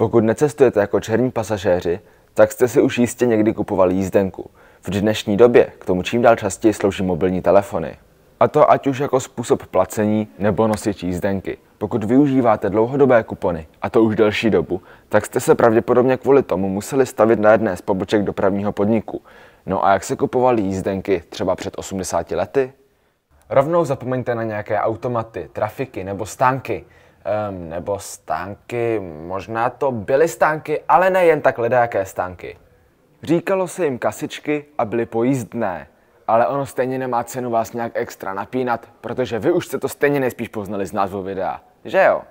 Pokud necestujete jako černí pasažéři, tak jste si už jistě někdy kupovali jízdenku. V dnešní době k tomu čím dál častěji slouží mobilní telefony. A to ať už jako způsob placení nebo nosit jízdenky. Pokud využíváte dlouhodobé kupony, a to už delší dobu, tak jste se pravděpodobně kvůli tomu museli stavit na jedné z poboček dopravního podniku. No a jak se kupovaly jízdenky třeba před 80 lety? Rovnou zapomeňte na nějaké automaty, trafiky nebo stánky um, nebo stánky, možná to byly stánky, ale nejen tak ledajaké stánky. Říkalo se jim kasičky a byly pojízdné, ale ono stejně nemá cenu vás nějak extra napínat, protože vy už jste to stejně nejspíš poznali z názvu videa, že jo?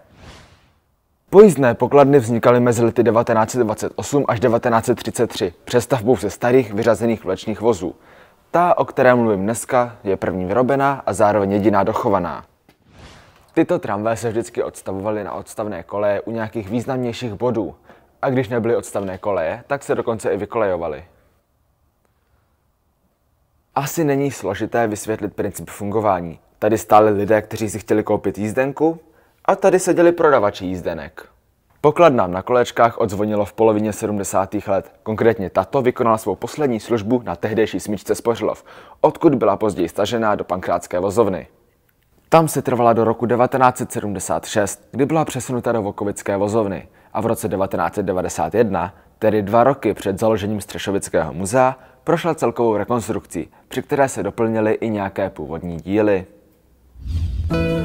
Pojízdné pokladny vznikaly mezi lety 1928 až 1933 přestavbou ze starých vyřazených vlečních vozů. Ta, o které mluvím dneska, je první vyrobená a zároveň jediná dochovaná. Tyto tramvaje se vždycky odstavovaly na odstavné koleje u nějakých významnějších bodů. A když nebyly odstavné koleje, tak se dokonce i vykolejovaly. Asi není složité vysvětlit princip fungování. Tady stály lidé, kteří si chtěli koupit jízdenku a tady seděli prodavači jízdenek. Pokladnám na kolečkách odzvonilo v polovině 70. let. Konkrétně tato vykonala svou poslední službu na tehdejší smyčce Spořilov, odkud byla později stažená do pankrátské vozovny. Tam se trvala do roku 1976, kdy byla přesunuta do Vokovické vozovny a v roce 1991, tedy dva roky před založením Střešovického muzea, prošla celkovou rekonstrukcí, při které se doplnily i nějaké původní díly. Thank you.